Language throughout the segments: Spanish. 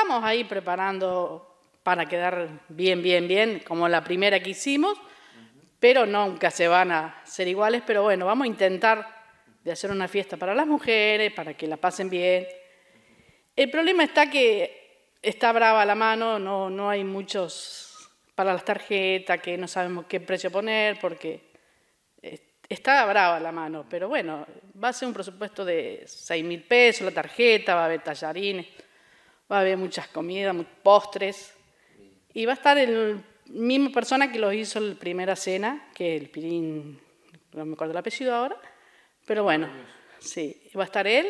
estamos ahí preparando para quedar bien, bien, bien, como la primera que hicimos, pero nunca se van a ser iguales, pero bueno, vamos a intentar de hacer una fiesta para las mujeres, para que la pasen bien. El problema está que está brava la mano, no, no hay muchos para las tarjetas, que no sabemos qué precio poner, porque está brava la mano, pero bueno, va a ser un presupuesto de 6 mil pesos, la tarjeta, va a haber tallarines va a haber muchas comidas, postres. Y va a estar el mismo persona que lo hizo en la primera cena, que el Pirín, no me acuerdo el apellido ahora, pero bueno, sí, va a estar él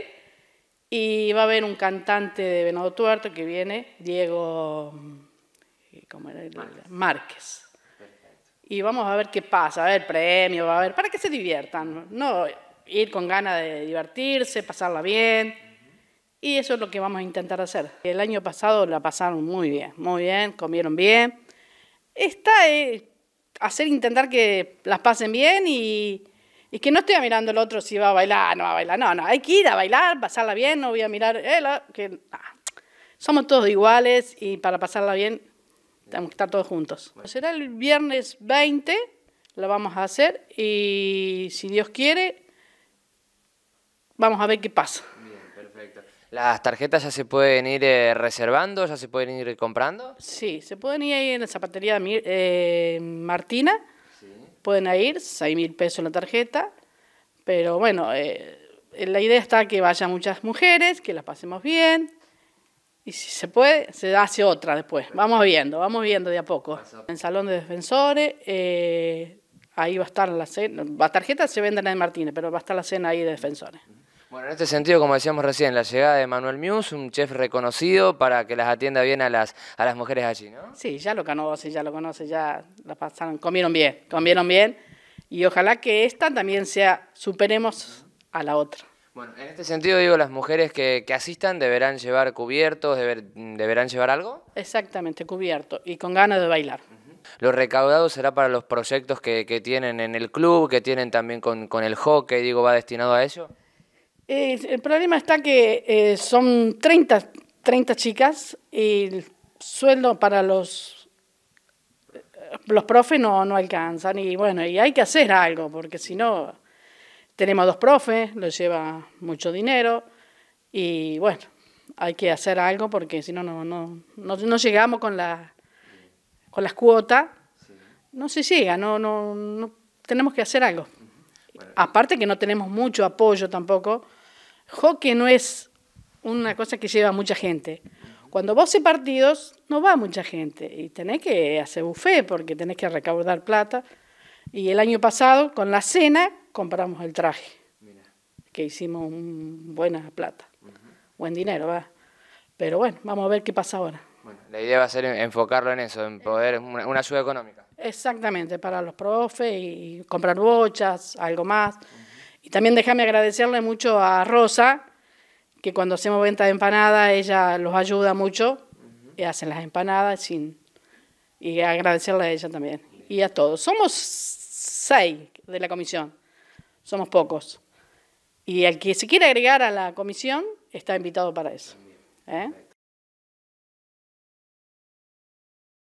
y va a haber un cantante de Venado Tuerto que viene, Diego eh, ¿cómo era? Márquez. Y vamos a ver qué pasa, a ver premios, va a haber, para que se diviertan, no ir con ganas de divertirse, pasarla bien. Y eso es lo que vamos a intentar hacer. El año pasado la pasaron muy bien, muy bien, comieron bien. Está es eh, hacer intentar que las pasen bien y, que no esté mirando el otro si va a bailar, no va a bailar. No, no, hay que ir a bailar, pasarla bien, no voy a mirar. Eh, que, ah. Somos todos iguales y para pasarla bien tenemos que estar todos juntos. Será el viernes 20, lo vamos a hacer y si Dios quiere, vamos a ver qué pasa. ¿Las tarjetas ya se pueden ir eh, reservando, ya se pueden ir comprando? Sí, se pueden ir ahí en la zapatería eh, Martina, pueden ir, seis mil pesos en la tarjeta, pero bueno, eh, la idea está que vayan muchas mujeres, que las pasemos bien, y si se puede, se hace otra después. Vamos viendo, vamos viendo de a poco. En el Salón de Defensores, ahí va a estar la cena, las tarjetas se venden en Martina, pero va a estar la cena ahí de Defensores. Bueno, en este sentido, como decíamos recién, la llegada de Manuel Mius, un chef reconocido para que las atienda bien a las, a las mujeres allí, ¿no? Sí, ya lo conoce, ya lo conoce, ya la pasaron, comieron bien, comieron bien. Y ojalá que esta también sea, superemos a la otra. Bueno, en este sentido digo, las mujeres que, que asistan deberán llevar cubiertos, deberán llevar algo. Exactamente, cubierto y con ganas de bailar. Lo recaudado será para los proyectos que, que tienen en el club, que tienen también con, con el hockey, digo, ¿va destinado a eso? el problema está que eh, son 30, chicas y el sueldo para los, los profes no, no alcanzan. Y bueno, y hay que hacer algo, porque si no, tenemos dos profes, los lleva mucho dinero y bueno, hay que hacer algo porque si no, no, no, no, llegamos con, la, con las cuotas. No se llega, no, no, no, tenemos que hacer algo. Aparte que no tenemos mucho apoyo tampoco Hockey no es una cosa que lleva mucha gente. Cuando vos haces partidos, no va mucha gente y tenés que hacer buffet porque tenés que recaudar plata. Y el año pasado, con la cena, compramos el traje, que hicimos buena plata, buen dinero, va. Pero bueno, vamos a ver qué pasa ahora. la idea va a ser enfocarlo en eso, en poder, una, ayuda económica. Exactamente, para los profes y comprar bochas, algo más. Y también déjame agradecerle mucho a Rosa, que cuando hacemos venta de empanadas, ella los ayuda mucho, y hacen las empanadas sin... Y agradecerle a ella también, y a todos. Somos seis de la comisión, somos pocos. Y el que se quiera agregar a la comisión está invitado para eso. ¿Eh?